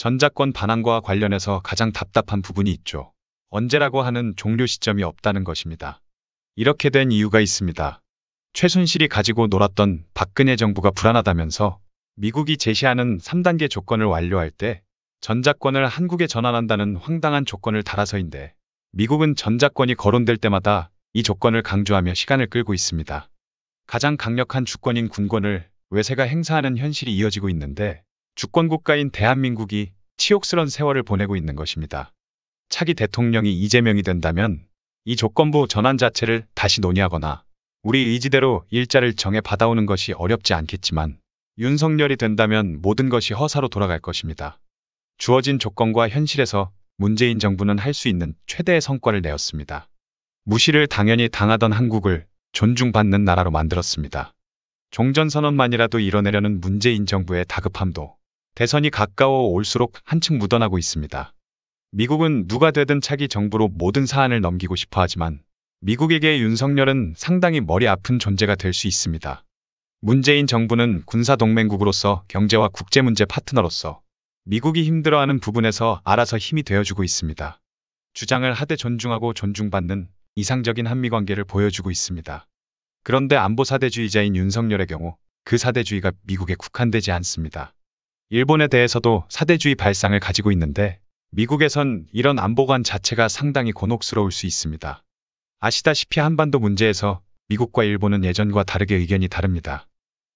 전작권 반환과 관련해서 가장 답답한 부분이 있죠. 언제라고 하는 종료 시점이 없다는 것입니다. 이렇게 된 이유가 있습니다. 최순실이 가지고 놀았던 박근혜 정부가 불안하다면서 미국이 제시하는 3단계 조건을 완료할 때 전작권을 한국에 전환한다는 황당한 조건을 달아서인데 미국은 전작권이 거론될 때마다 이 조건을 강조하며 시간을 끌고 있습니다. 가장 강력한 주권인 군권을 외세가 행사하는 현실이 이어지고 있는데 주권국가인 대한민국이 치욕스런 세월을 보내고 있는 것입니다. 차기 대통령이 이재명이 된다면 이 조건부 전환 자체를 다시 논의하거나 우리 의지대로 일자를 정해 받아오는 것이 어렵지 않겠지만 윤석열이 된다면 모든 것이 허사로 돌아갈 것입니다. 주어진 조건과 현실에서 문재인 정부는 할 수 있는 최대의 성과를 내었습니다. 무시를 당연히 당하던 한국을 존중받는 나라로 만들었습니다. 종전선언만이라도 이뤄내려는 문재인 정부의 다급함도 대선이 가까워 올수록 한층 묻어나고 있습니다. 미국은 누가 되든 차기 정부로 모든 사안을 넘기고 싶어 하지만 미국에게 윤석열은 상당히 머리 아픈 존재가 될 수 있습니다. 문재인 정부는 군사동맹국으로서 경제와 국제문제 파트너로서 미국이 힘들어하는 부분에서 알아서 힘이 되어주고 있습니다. 주장을 하되 존중하고 존중받는 이상적인 한미관계를 보여주고 있습니다. 그런데 안보 사대주의자인 윤석열의 경우 그 사대주의가 미국에 국한되지 않습니다. 일본에 대해서도 사대주의 발상을 가지고 있는데 미국에선 이런 안보관 자체가 상당히 곤혹스러울 수 있습니다. 아시다시피 한반도 문제에서 미국과 일본은 예전과 다르게 의견이 다릅니다.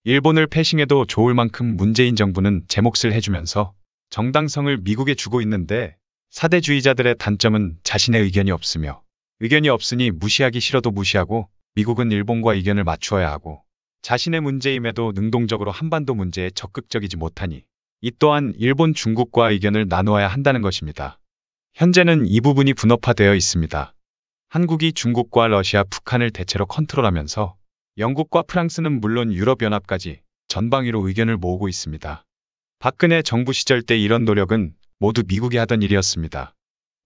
일본을 패싱해도 좋을 만큼 문재인 정부는 제 몫을 해주면서 정당성을 미국에 주고 있는데 사대주의자들의 단점은 자신의 의견이 없으며 의견이 없으니 무시하기 싫어도 무시하고 미국은 일본과 의견을 맞추어야 하고 자신의 문제임에도 능동적으로 한반도 문제에 적극적이지 못하니 이 또한 일본 중국과 의견을 나누어야 한다는 것입니다. 현재는 이 부분이 분업화되어 있습니다. 한국이 중국과 러시아, 북한을 대체로 컨트롤하면서 영국과 프랑스는 물론 유럽연합까지 전방위로 의견을 모으고 있습니다. 박근혜 정부 시절 때 이런 노력은 모두 미국이 하던 일이었습니다.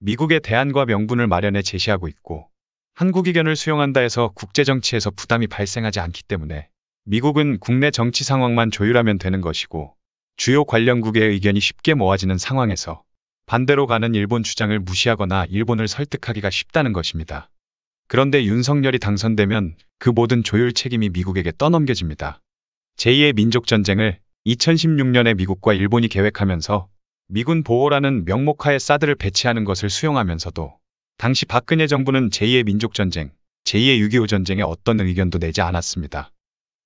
미국의 대안과 명분을 마련해 제시하고 있고 한국 의견을 수용한다 해서 국제정치에서 부담이 발생하지 않기 때문에 미국은 국내 정치 상황만 조율하면 되는 것이고 주요 관련국의 의견이 쉽게 모아지는 상황에서 반대로 가는 일본 주장을 무시하거나 일본을 설득하기가 쉽다는 것입니다. 그런데 윤석열이 당선되면 그 모든 조율 책임이 미국에게 떠넘겨집니다. 제2의 민족전쟁을 2016년에 미국과 일본이 계획하면서 미군 보호라는 명목하에 사드를 배치하는 것을 수용하면서도 당시 박근혜 정부는 제2의 민족전쟁, 제2의 6.25 전쟁에 어떤 의견도 내지 않았습니다.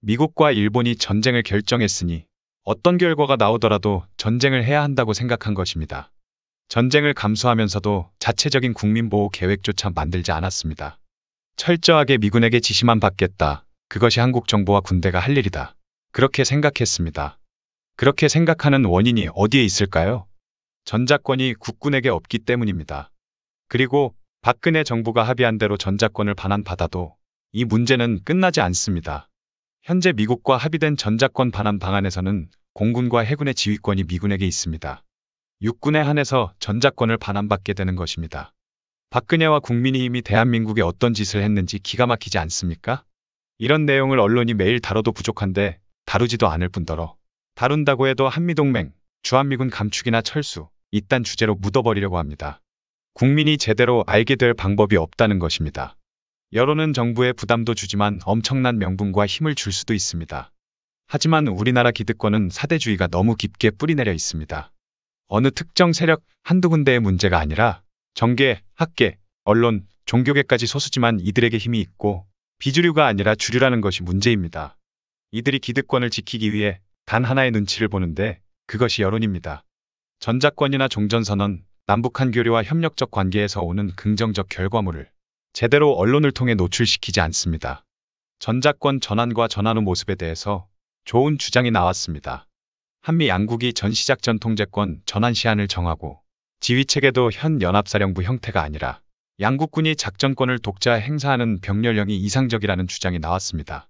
미국과 일본이 전쟁을 결정했으니 어떤 결과가 나오더라도 전쟁을 해야 한다고 생각한 것입니다. 전쟁을 감수하면서도 자체적인 국민보호 계획조차 만들지 않았습니다. 철저하게 미군에게 지시만 받겠다. 그것이 한국 정부와 군대가 할 일이다. 그렇게 생각했습니다. 그렇게 생각하는 원인이 어디에 있을까요? 전자권이 국군에게 없기 때문입니다. 그리고 박근혜 정부가 합의한 대로 전자권을 반환받아도 이 문제는 끝나지 않습니다. 현재 미국과 합의된 전자권 반환 방안에서는 공군과 해군의 지휘권이 미군에게 있습니다. 육군에 한해서 전자권을 반환받게 되는 것입니다. 박근혜와 국민이 이미 대한민국에 어떤 짓을 했는지 기가 막히지 않습니까? 이런 내용을 언론이 매일 다뤄도 부족한데 다루지도 않을 뿐더러 다룬다고 해도 한미동맹, 주한미군 감축이나 철수, 이딴 주제로 묻어버리려고 합니다. 국민이 제대로 알게 될 방법이 없다는 것입니다. 여론은 정부에 부담도 주지만 엄청난 명분과 힘을 줄 수도 있습니다. 하지만 우리나라 기득권은 사대주의가 너무 깊게 뿌리내려 있습니다. 어느 특정 세력 한두 군데의 문제가 아니라 정계, 학계, 언론, 종교계까지 소수지만 이들에게 힘이 있고 비주류가 아니라 주류라는 것이 문제입니다. 이들이 기득권을 지키기 위해 단 하나의 눈치를 보는데 그것이 여론입니다. 전작권이나 종전선언, 남북한 교류와 협력적 관계에서 오는 긍정적 결과물을 제대로 언론을 통해 노출시키지 않습니다. 전작권 전환과 전환 후 모습에 대해서 좋은 주장이 나왔습니다. 한미 양국이 전시작 전통제권 전환 시한을 정하고 지휘체계도 현 연합사령부 형태가 아니라 양국군이 작전권을 독자 행사하는 병렬령이 이상적이라는 주장이 나왔습니다.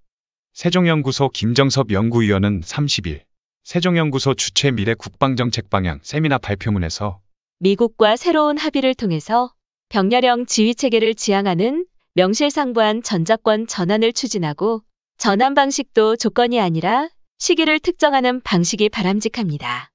세종연구소 김정섭 연구위원은 30일 세종연구소 주최 미래 국방정책 방향 세미나 발표문에서 미국과 새로운 합의를 통해서 병렬형 지휘체계를 지향하는 명실상부한 전자권 전환을 추진하고 전환 방식도 조건이 아니라 시기를 특정하는 방식이 바람직합니다.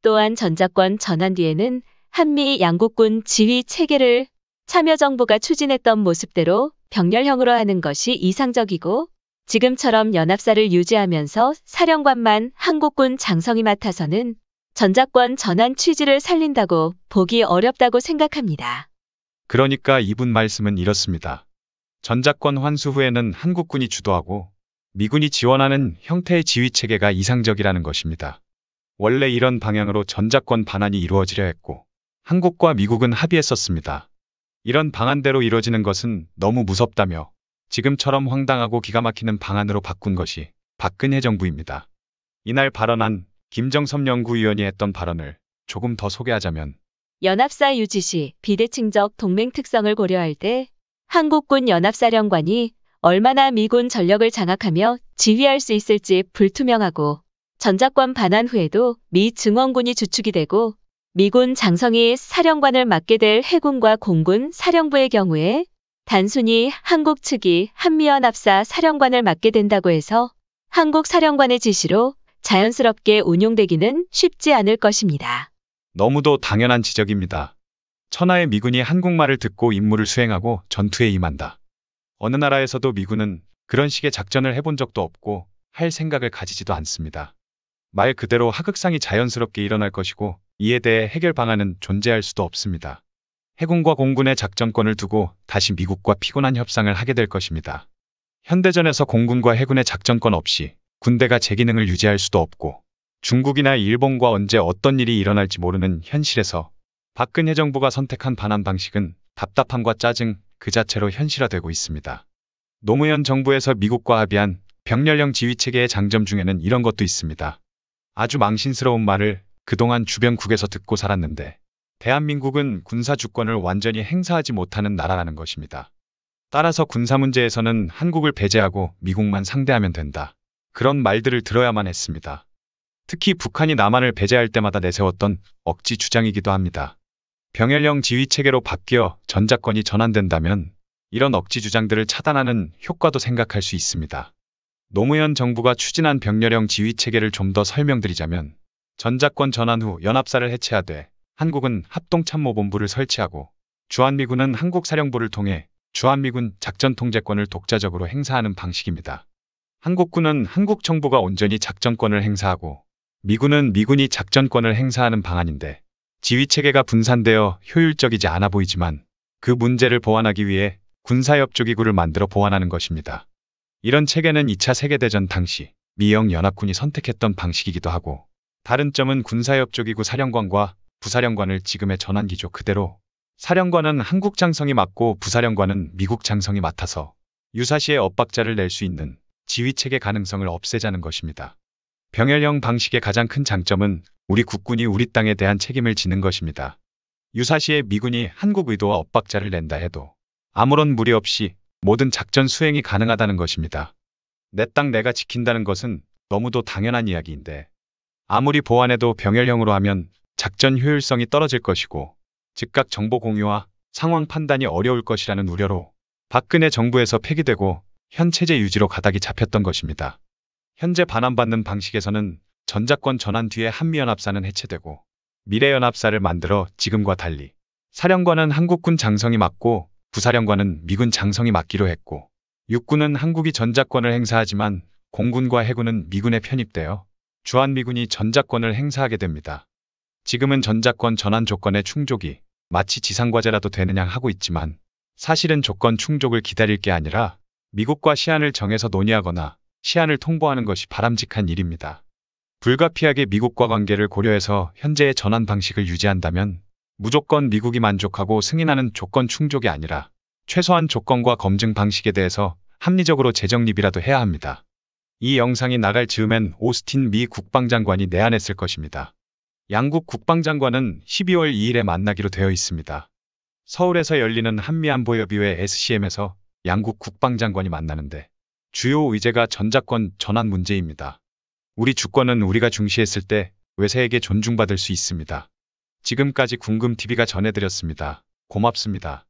또한 전자권 전환 뒤에는 한미 양국군 지휘 체계를 참여정부가 추진했던 모습대로 병렬형으로 하는 것이 이상적이고 지금처럼 연합사를 유지하면서 사령관만 한국군 장성이 맡아서는 전자권 전환 취지를 살린다고 보기 어렵다고 생각합니다. 그러니까 이분 말씀은 이렇습니다. 전작권 환수 후에는 한국군이 주도하고 미군이 지원하는 형태의 지휘체계가 이상적이라는 것입니다. 원래 이런 방향으로 전작권 반환이 이루어지려 했고 한국과 미국은 합의했었습니다. 이런 방안대로 이루어지는 것은 너무 무섭다며 지금처럼 황당하고 기가 막히는 방안으로 바꾼 것이 박근혜 정부입니다. 이날 발언한 김정섭 연구위원이 했던 발언을 조금 더 소개하자면 연합사 유지 시 비대칭적 동맹 특성을 고려할 때 한국군 연합사령관이 얼마나 미군 전력을 장악하며 지휘할 수 있을지 불투명하고 전작권 반환 후에도 미 증원군이 주축이 되고 미군 장성이 사령관을 맡게 될 해군과 공군 사령부의 경우에 단순히 한국 측이 한미연합사 사령관을 맡게 된다고 해서 한국 사령관의 지시로 자연스럽게 운용되기는 쉽지 않을 것입니다. 너무도 당연한 지적입니다. 천하의 미군이 한국말을 듣고 임무를 수행하고 전투에 임한다. 어느 나라에서도 미군은 그런 식의 작전을 해본 적도 없고 할 생각을 가지지도 않습니다. 말 그대로 하극상이 자연스럽게 일어날 것이고 이에 대해 해결 방안은 존재할 수도 없습니다. 해군과 공군의 작전권을 두고 다시 미국과 피곤한 협상을 하게 될 것입니다. 현대전에서 공군과 해군의 작전권 없이 군대가 제 기능을 유지할 수도 없고 중국이나 일본과 언제 어떤 일이 일어날지 모르는 현실에서 박근혜 정부가 선택한 반환 방식은 답답함과 짜증 그 자체로 현실화되고 있습니다. 노무현 정부에서 미국과 합의한 병렬형 지휘체계의 장점 중에는 이런 것도 있습니다. 아주 망신스러운 말을 그동안 주변국에서 듣고 살았는데 대한민국은 군사 주권을 완전히 행사하지 못하는 나라라는 것입니다. 따라서 군사 문제에서는 한국을 배제하고 미국만 상대하면 된다. 그런 말들을 들어야만 했습니다. 특히 북한이 남한을 배제할 때마다 내세웠던 억지 주장이기도 합니다. 병열형 지휘체계로 바뀌어 전작권이 전환된다면 이런 억지 주장들을 차단하는 효과도 생각할 수 있습니다. 노무현 정부가 추진한 병렬형 지휘체계를 좀 더 설명드리자면 전작권 전환 후 연합사를 해체하되 한국은 합동참모본부를 설치하고 주한미군은 한국사령부를 통해 주한미군 작전통제권을 독자적으로 행사하는 방식입니다. 한국군은 한국 정부가 온전히 작전권을 행사하고 미군은 미군이 작전권을 행사하는 방안인데 지휘체계가 분산되어 효율적이지 않아 보이지만 그 문제를 보완하기 위해 군사협조기구를 만들어 보완하는 것입니다. 이런 체계는 2차 세계대전 당시 미영 연합군이 선택했던 방식이기도 하고 다른 점은 군사협조기구 사령관과 부사령관을 지금의 전환기조 그대로 사령관은 한국 장성이 맡고 부사령관은 미국 장성이 맡아서 유사시에 엇박자를 낼 수 있는 지휘체계 가능성을 없애자는 것입니다. 병렬형 방식의 가장 큰 장점은 우리 국군이 우리 땅에 대한 책임을 지는 것입니다. 유사시에 미군이 한국 의도와 엇박자를 낸다 해도 아무런 무리 없이 모든 작전 수행이 가능하다는 것입니다. 내 땅 내가 지킨다는 것은 너무도 당연한 이야기인데 아무리 보완해도 병렬형으로 하면 작전 효율성이 떨어질 것이고 즉각 정보 공유와 상황 판단이 어려울 것이라는 우려로 박근혜 정부에서 폐기되고 현 체제 유지로 가닥이 잡혔던 것입니다. 현재 반환받는 방식에서는 전작권 전환 뒤에 한미연합사는 해체되고 미래연합사를 만들어 지금과 달리 사령관은 한국군 장성이 맡고 부사령관은 미군 장성이 맡기로 했고 육군은 한국이 전작권을 행사하지만 공군과 해군은 미군에 편입되어 주한미군이 전작권을 행사하게 됩니다. 지금은 전작권 전환 조건의 충족이 마치 지상과제라도 되느냐 하고 있지만 사실은 조건 충족을 기다릴 게 아니라 미국과 시한을 정해서 논의하거나 시한을 통보하는 것이 바람직한 일입니다. 불가피하게 미국과 관계를 고려해서 현재의 전환 방식을 유지한다면 무조건 미국이 만족하고 승인하는 조건 충족이 아니라 최소한 조건과 검증 방식에 대해서 합리적으로 재정립이라도 해야 합니다. 이 영상이 나갈 즈음엔 오스틴 미 국방장관이 내안했을 것입니다. 양국 국방장관은 12월 2일에 만나기로 되어 있습니다. 서울에서 열리는 한미안보협의회 SCM에서 양국 국방장관이 만나는데 주요 의제가 전작권 전환 문제입니다. 우리 주권은 우리가 중시했을 때 외세에게 존중받을 수 있습니다. 지금까지 궁금TV가 전해드렸습니다. 고맙습니다.